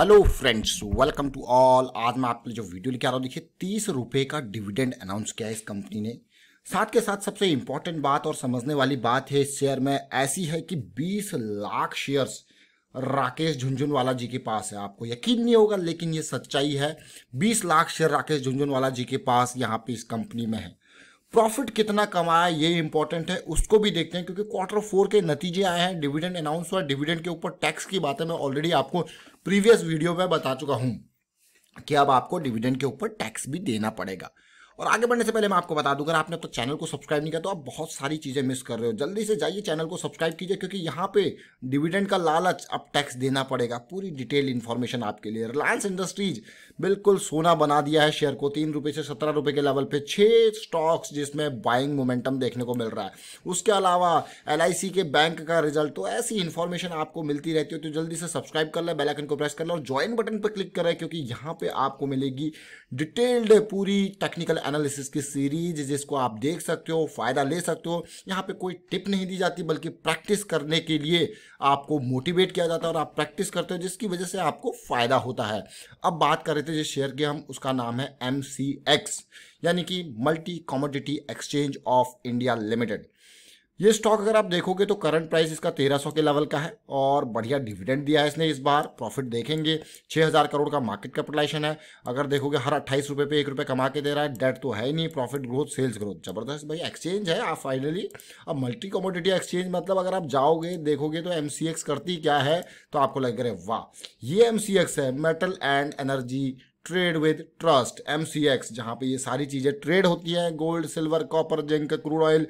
hello friends welcome to all आज मैं आपके लिए जो वीडियो लेके आ रहा हूँ देखिए तीस रुपये का डिविडेंड अनाउंस किया है इस कंपनी ने साथ के साथ सबसे इम्पॉर्टेंट बात और समझने वाली बात है इस शेयर में ऐसी है कि 20 लाख शेयर्स राकेश झुंझुनवाला जी के पास है आपको यकीन नहीं होगा लेकिन ये सच्चाई है बीस लाख शेयर राकेश झुंझुनवाला जी के पास यहाँ पे इस कंपनी में है प्रॉफिट कितना कमाया ये इंपॉर्टेंट है उसको भी देखते हैं क्योंकि क्वार्टर फोर के नतीजे आए हैं डिविडेंड अनाउंस हुआ डिविडेंड के ऊपर टैक्स की बातें मैं ऑलरेडी आपको प्रीवियस वीडियो में बता चुका हूं कि अब आपको डिविडेंड के ऊपर टैक्स भी देना पड़ेगा और आगे बढ़ने से पहले मैं आपको बता दूँ अगर आपने अब तो तक चैनल को सब्सक्राइब नहीं किया तो आप बहुत सारी चीज़ें मिस कर रहे हो जल्दी से जाइए चैनल को सब्सक्राइब कीजिए क्योंकि यहाँ पे डिविडेंड का लालच अब टैक्स देना पड़ेगा पूरी डिटेल इन्फॉर्मेशन आपके लिए रिलायंस इंडस्ट्रीज बिल्कुल सोना बना दिया है शेयर को तीन रुपये से सत्रह रुपये के लेवल पे छः स्टॉक्स जिसमें बाइंग मोमेंटम देखने को मिल रहा है उसके अलावा एल के बैंक का रिजल्ट तो ऐसी इन्फॉर्मेशन आपको मिलती रहती है तो जल्दी से सब्सक्राइब कर लें बेलाइकन को प्रेस कर लें और ज्वाइन बटन पर क्लिक करें क्योंकि यहाँ पर आपको मिलेगी डिटेल्ड पूरी टेक्निकल एनालिसिस की सीरीज जिसको आप देख सकते हो फ़ायदा ले सकते हो यहाँ पे कोई टिप नहीं दी जाती बल्कि प्रैक्टिस करने के लिए आपको मोटिवेट किया जाता है और आप प्रैक्टिस करते हो जिसकी वजह से आपको फ़ायदा होता है अब बात कर रहे थे जिस शेयर की हम उसका नाम है एम यानी कि multi commodity exchange of India limited ये स्टॉक अगर आप देखोगे तो करंट प्राइस इसका सौ के लेवल का है और बढ़िया डिविडेंड दिया है इसने इस बार प्रॉफिट देखेंगे हज़ार करोड़ का मार्केट कैपिटलाइजेशन है अगर देखोगे हर अट्ठाईस रुपये पे एक रुपये कमा के दे रहा है डेट तो है ही नहीं प्रॉफिट ग्रोथ सेल्स ग्रोथ जबरदस्त भाई एक्सचेंज है आप फाइनली अब मल्टी कमोडिटी एक्सचेंज मतलब अगर आप जाओगे देखोगे तो एम करती क्या है तो आपको लग है वाह ये एम है metal and energy trade with trust M C X जहाँ पर ये सारी चीज़ें ट्रेड होती हैं gold silver copper zinc crude oil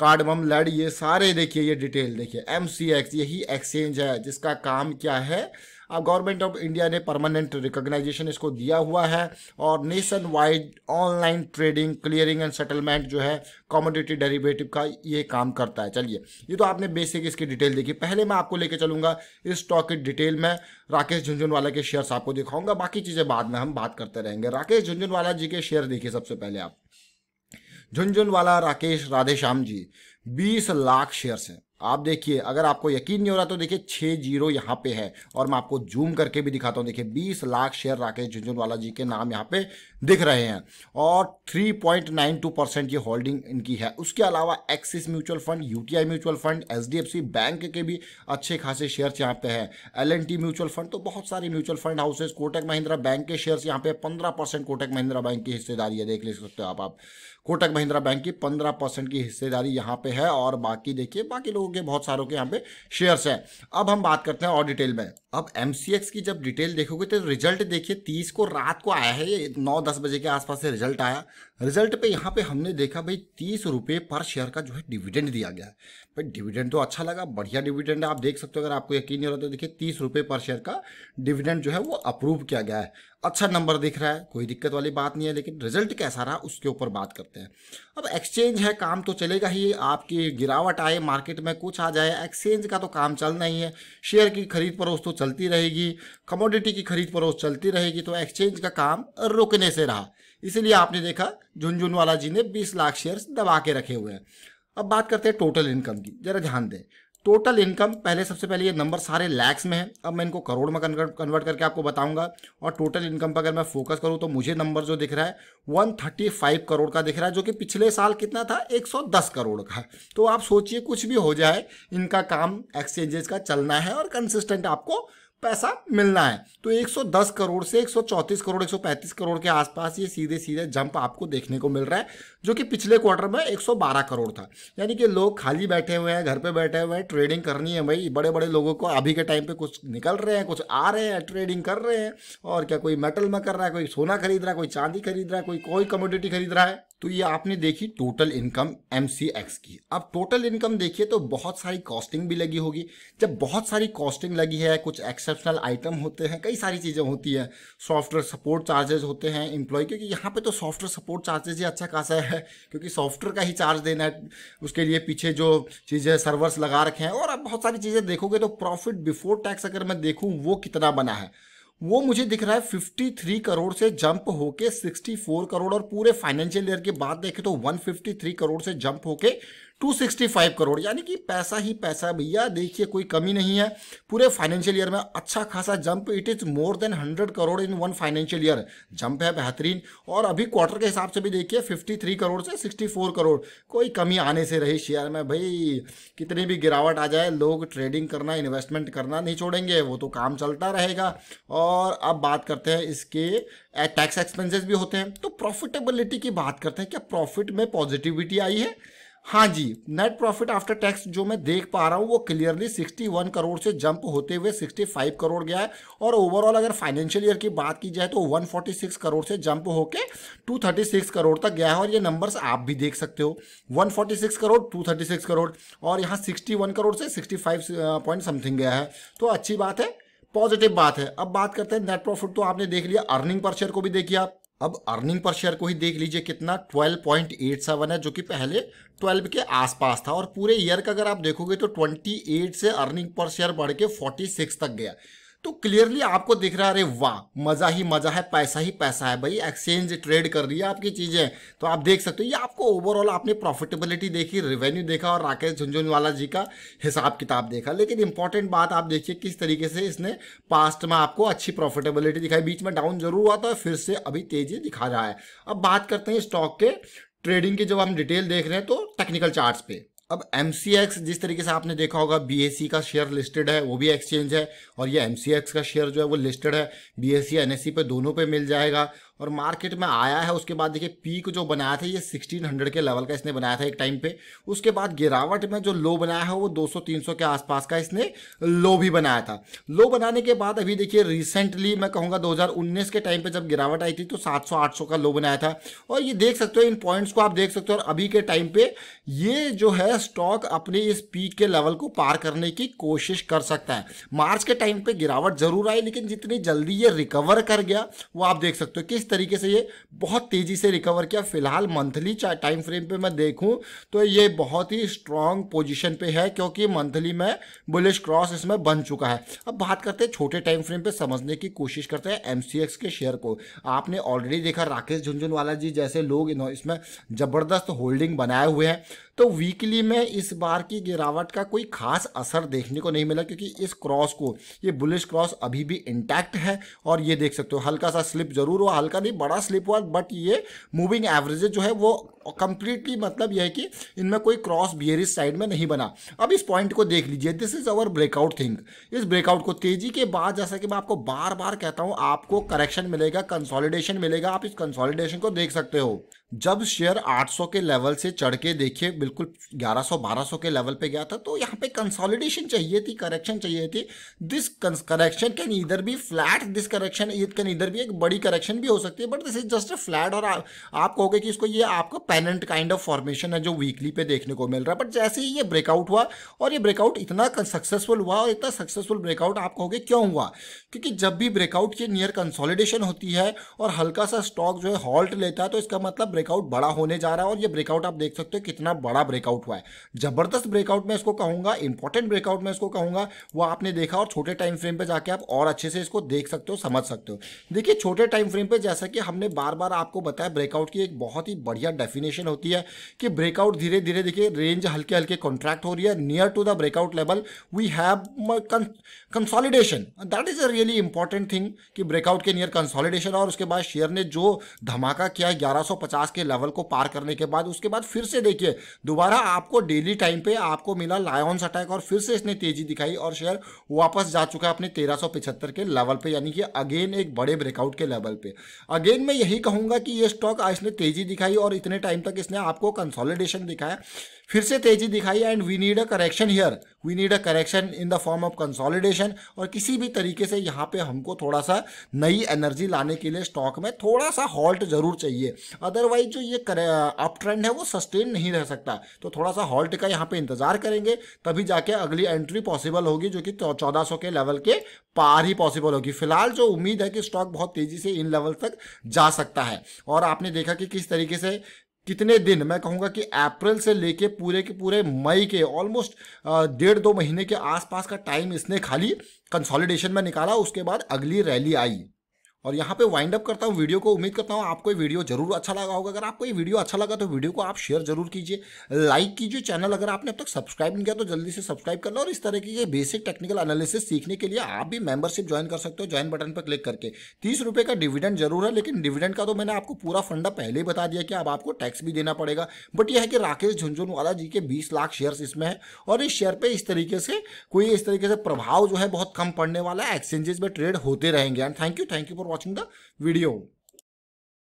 cardamom lead ये सारे देखिए ये डिटेल देखिए एम सी एक्स यही एक्सचेंज है जिसका काम क्या है अब गवर्नमेंट ऑफ इंडिया ने परमानेंट रिकॉग्नाइजेशन इसको दिया हुआ है और nationwide online trading clearing and settlement जो है कॉमोडिटी डेरिवेटिव का ये काम करता है चलिए ये तो आपने बेसिक इसकी डिटेल देखी पहले मैं आपको लेके चलूंगा इस स्टॉक की डिटेल में राकेश झुंझुनवाला के शेयर्स आपको दिखाऊंगा बाकी चीज़ें बाद में हम बात करते रहेंगे राकेश झुंझुनवाला जी के शेयर देखिए सबसे पहले आप झुंझुनवाला राकेश राधेश्याम जी बीस लाख शेयर्स हैं आप देखिए अगर आपको यकीन नहीं हो रहा तो देखिए छः जीरो यहाँ पे है और मैं आपको जूम करके भी दिखाता हूँ देखिए बीस लाख शेयर राकेश झुंझुनवाला जी के नाम यहाँ पे दिख रहे हैं और 3.92 परसेंट की होल्डिंग इनकी है उसके अलावा Axis mutual fund UTI mutual fund HDFC bank के भी अच्छे खासे शेयर्स यहाँ पे हैं एलएनटी म्यूचुअल फंड तो बहुत सारे mutual fund houses Kotak Mahindra bank के शेयर्स यहाँ पे पंद्रह परसेंट कोटक महिंद्रा बैंक की हिस्सेदारी है देख ले सकते हो आप आप कोटक महिंद्रा बैंक की पंद्रह परसेंट की हिस्सेदारी यहाँ पे है और बाकी देखिए बाकी लोगों के बहुत सारों के यहाँ पे शेयर्स हैं अब हम बात करते हैं और डिटेल में अब एम की जब डिटेल देखोगे तो रिजल्ट देखिए तीस को रात को आया है ये नौ दस दस बजे के आसपास से रिजल्ट आया रिजल्ट पे यहाँ पे हमने देखा भाई तीस रुपये पर शेयर का जो है डिविडेंड दिया गया भाई डिविडेंड तो अच्छा लगा बढ़िया डिविडेंड आप देख सकते हो अगर आपको यकीन नहीं हो रहा तो देखिए तीस रुपये पर शेयर का डिविडेंड जो है वो अप्रूव किया गया है अच्छा नंबर दिख रहा है कोई दिक्कत वाली बात नहीं है लेकिन रिजल्ट कैसा रहा उसके ऊपर बात करते हैं अब एक्सचेंज है काम तो चलेगा ही आपकी गिरावट आए मार्केट में कुछ आ जाए एक्सचेंज का तो काम चलना ही है शेयर की खरीद परोस तो चलती रहेगी कमोडिटी की खरीद परोस चलती रहेगी तो एक्सचेंज का काम रुकने से रहा इसीलिए आपने देखा झुनझुनवाला जी ने बीस लाख शेयर दबा के रखे हुए हैं अब बात करते हैं टोटल इनकम की जरा ध्यान दें टोटल इनकम पहले सबसे पहले ये नंबर सारे लैक्स में है अब मैं इनको करोड़ में कन्वर्ट करके आपको बताऊंगा और टोटल इनकम पर अगर मैं फोकस करूं तो मुझे नंबर जो दिख रहा है 135 करोड़ का दिख रहा है जो कि पिछले साल कितना था 110 करोड़ का तो आप सोचिए कुछ भी हो जाए इनका काम एक्सचेंजेस का चलना है और कंसिस्टेंट आपको पैसा मिलना है तो 110 करोड़ से 134 करोड़ 135 करोड़ के आसपास ये सीधे सीधे जंप आपको देखने को मिल रहा है जो कि पिछले क्वार्टर में 112 करोड़ था यानी कि लोग खाली बैठे हुए हैं घर पे बैठे हुए हैं ट्रेडिंग करनी है भाई बड़े बड़े लोगों को अभी के टाइम पे कुछ निकल रहे हैं कुछ आ रहे हैं ट्रेडिंग कर रहे हैं और क्या कोई मेटल में कर रहा है कोई सोना खरीद रहा है कोई चांदी खरीद रहा है कोई कोई कमोडिटी खरीद रहा है तो ये आपने देखी टोटल इनकम एम की अब टोटल इनकम देखिए तो बहुत सारी कॉस्टिंग भी लगी होगी जब बहुत सारी कॉस्टिंग लगी है कुछ एक्सेप्शनल आइटम होते हैं कई सारी चीज़ें होती हैं सॉफ्टवेयर सपोर्ट चार्जेस होते हैं इम्प्लॉय क्योंकि यहाँ पे तो सॉफ्टवेयर सपोर्ट चार्जेज ही अच्छा खासा है क्योंकि सॉफ्टवेयर का ही चार्ज देना है उसके लिए पीछे जो चीज़ें सर्वर्स लगा रखे हैं और अब बहुत सारी चीज़ें देखोगे तो प्रॉफिट बिफोर टैक्स अगर मैं देखूँ वो कितना बना है वो मुझे दिख रहा है 53 करोड़ से जंप होके 64 करोड़ और पूरे फाइनेंशियल ईयर की बात देखें तो 153 करोड़ से जंप होके 265 करोड़ यानी कि पैसा ही पैसा भैया देखिए कोई कमी नहीं है पूरे फाइनेंशियल ईयर में अच्छा खासा jump it is more than 100 crore in one financial year jump है बेहतरीन और अभी क्वार्टर के हिसाब से भी देखिए 53 करोड़ से 64 करोड़ कोई कमी आने से रही शेयर में भाई कितनी भी गिरावट आ जाए लोग ट्रेडिंग करना इन्वेस्टमेंट करना नहीं छोड़ेंगे वो तो काम चलता रहेगा और और अब बात करते हैं इसके टैक्स एक्सपेंसेस भी होते हैं तो प्रॉफिटेबिलिटी की बात करते हैं क्या प्रॉफिट में पॉजिटिविटी आई है हाँ जी नेट प्रॉफिट आफ्टर टैक्स जो मैं देख पा रहा हूँ वो क्लियरली 61 करोड़ से जंप होते हुए 65 करोड़ गया है और ओवरऑल अगर फाइनेंशियल ईयर की बात की जाए तो 146 करोड़ से जंप होके 236 करोड़ तक गया है और ये नंबर्स आप भी देख सकते हो 146 करोड़ 236 करोड़ और यहाँ 61 करोड़ से 65 पॉइंट समथिंग गया है तो अच्छी बात है पॉजिटिव बात है अब बात करते हैं नेट प्रॉफिट तो आपने देख लिया अर्निंग पर शेयर को भी देखिए आप अब अर्निंग पर शेयर को ही देख लीजिए कितना 12.87 है जो कि पहले 12 के आसपास था और पूरे ईयर का अगर आप देखोगे तो 28 से अर्निंग पर शेयर बढ़ के 46 तक गया तो क्लियरली आपको दिख रहा है अरे वाह मज़ा ही मज़ा है पैसा ही पैसा है भाई एक्सचेंज ट्रेड कर रही है आपकी चीज़ें तो आप देख सकते हो ये आपको ओवरऑल आपने प्रॉफिटेबिलिटी देखी रेवेन्यू देखा और राकेश झुंझुनवाला जी का हिसाब किताब देखा लेकिन इंपॉर्टेंट बात आप देखिए किस तरीके से इसने पास्ट में आपको अच्छी प्रॉफिटेबिलिटी दिखाई बीच में डाउन जरूर हुआ था फिर से अभी तेज़ी दिखा रहा है अब बात करते हैं स्टॉक के ट्रेडिंग की जब हम डिटेल देख रहे हैं तो टेक्निकल चार्ट पे अब एम जिस तरीके से आपने देखा होगा बी का शेयर लिस्टेड है वो भी एक्सचेंज है और ये एम का शेयर जो है वो लिस्टेड है बी एस पे दोनों पे मिल जाएगा और मार्केट में आया है उसके बाद देखिए पीक जो बनाया था ये 1600 के लेवल का इसने बनाया था एक टाइम पे उसके बाद गिरावट में जो लो बनाया है वो 200-300 के आसपास का इसने लो भी बनाया था लो बनाने के बाद अभी देखिए रिसेंटली मैं कहूँगा 2019 के टाइम पे जब गिरावट आई थी तो 700-800 का लो बनाया था और ये देख सकते हो इन पॉइंट्स को आप देख सकते हो और अभी के टाइम पर ये जो है स्टॉक अपने इस पीक के लेवल को पार करने की कोशिश कर सकता है मार्च के टाइम पर गिरावट जरूर आई लेकिन जितनी जल्दी ये रिकवर कर गया वो आप देख सकते हो किस इस तरीके से ये बहुत तेज़ी से रिकवर किया फिलहाल मंथली टाइम फ्रेम पे मैं देखूं तो ये बहुत ही स्ट्रांग पोजीशन पे है क्योंकि मंथली में बुलिश क्रॉस इसमें बन चुका है अब बात करते हैं छोटे टाइम फ्रेम पे समझने की कोशिश करते हैं एम के शेयर को आपने ऑलरेडी देखा राकेश झुंझुनवाला जी जैसे लोग इसमें ज़बरदस्त होल्डिंग बनाए हुए हैं तो वीकली में इस बार की गिरावट का कोई खास असर देखने को नहीं मिला क्योंकि इस क्रॉस को ये बुलिश क्रॉस अभी भी इंटैक्ट है और ये देख सकते हो हल्का सा स्लिप जरूर हुआ हल्का नहीं बड़ा स्लिप हुआ बट ये मूविंग एवरेजेज जो है वो कंप्लीटली मतलब यह है कि इनमें कोई क्रॉस बियरिस साइड में नहीं बना अब इस पॉइंट को देख लीजिए this is our breakout thing इस ब्रेकआउट को तेजी के बाद जैसा कि मैं आपको बार बार कहता हूं आपको करेक्शन मिलेगा कंसोलिडेशन मिलेगा आप इस कंसोलिडेशन को देख सकते हो जब शेयर 800 के लेवल से चढ़ के देखिए बिल्कुल 1100 1200 के लेवल पे गया था तो यहाँ पे कंसोलिडेशन चाहिए थी करेक्शन चाहिए थी दिस करेक्शन कैन इधर भी flat this correction it can इधर भी एक बड़ी करेक्शन भी हो सकती है but this is just a flat और आ, आप कहोगे कि इसको ये आपका पेनेंट काइंड ऑफ फॉर्मेशन है जो वीकली पे देखने को मिल रहा है बट जैसे ही ये ब्रेकआउट हुआ और ये ब्रेकआउट इतना सक्सेसफुल हुआ और इतना सक्सेसफुल ब्रेकआउट आप कहोगे क्यों हुआ क्योंकि जब भी ब्रेकआउट की नियर कंसोलिडेशन होती है और हल्का सा स्टॉक जो है हॉल्ट लेता है तो इसका मतलब ब्रेकआउट बड़ा होने जा रहा है और ये ब्रेकआउट आप देख सकते हो कितना बड़ा ब्रेकआउट हुआ है जबरदस्त ब्रेकआउट में इसको कहूंगा इंपॉर्टेंट ब्रेकआउट में इसको कहूंगा वो आपने देखा और छोटे टाइम फ्रेम पर जाके आप और अच्छे से इसको देख सकते हो समझ सकते हो देखिए छोटे टाइम फ्रेम पर जैसा कि हमने बार बार आपको बताया ब्रेकआउट की एक बहुत ही बढ़िया डेफिनेट कॉम्बिनेशन होती है कि ब्रेकआउट धीरे धीरे देखिए रेंज हल्के हल्के कॉन्ट्रैक्ट हो रही है near to the breakout level we have consolidation that is a really important thing कि ब्रेकआउट के नियर कंसॉलिडेशन और उसके बाद शेयर ने जो धमाका किया है के लेवल को पार करने के बाद उसके बाद फिर से देखिए दोबारा आपको डेली टाइम पे आपको मिला लायॉन्स अटैक और फिर से इसने तेजी दिखाई और शेयर वापस जा चुका है अपने तेरह के लेवल पे यानी कि अगेन एक बड़े ब्रेकआउट के लेवल पे अगेन मैं यही कहूंगा कि ये स्टॉक आज ने तेजी दिखाई और इतने टाइम टाइम तक इसने आपको कंसोलिडेशन दिखाया फिर से तेजी दिखाई and we need a correction here we need a correction in the form of consolidation और किसी भी तरीके से यहाँ पे हमको थोड़ा सा नई एनर्जी लाने के लिए स्टॉक में थोड़ा सा हॉल्ट जरूर चाहिए अदरवाइज जो ये अप ट्रेंड uh, है वो सस्टेन नहीं रह सकता तो थोड़ा सा हॉल्ट का यहाँ पे इंतजार करेंगे तभी जाके अगली एंट्री पॉसिबल होगी जो कि चौदह के लेवल के पार ही पॉसिबल होगी फिलहाल जो उम्मीद है कि स्टॉक बहुत तेजी से इन लेवल तक जा सकता है और आपने देखा कि किस तरीके से कितने दिन मैं कहूँगा कि अप्रैल से लेके पूरे के पूरे मई के ऑलमोस्ट डेढ़ दो महीने के आसपास का टाइम इसने खाली कंसोलिडेशन में निकाला उसके बाद अगली रैली आई और यहाँ पे वाइंड अप करता हूँ वीडियो को उम्मीद करता हूँ आपको ये वीडियो जरूर अच्छा लगा होगा अगर आपको ये वीडियो अच्छा लगा तो वीडियो को आप शेयर जरूर कीजिए लाइक कीजिए चैनल अगर आपने अब तक सब्सक्राइब नहीं किया तो जल्दी से सब्सक्राइब कर लो और इस तरह की ये बेसिक टेक्निकल एनालिसिस सीखने के लिए आप भी मेंबरशिप ज्वाइन कर सकते हो ज्वाइन बटन पर क्लिक करके तीस रुपये का डिविडेंड जरूर है लेकिन डिविडेंड का तो मैंने आपको पूरा फंडा पहले ही बता दिया कि अब आपको टैक्स भी देना पड़ेगा बट यह है कि राकेश झुंझुनवाला जी के बीस लाख शेयर इसमें है और इस शेयर पर इस तरीके से कोई इस तरीके से प्रभाव जो है बहुत कम पड़ने वाला है एक्सचेंजेस में ट्रेड होते रहेंगे and thank you thank you for watching the video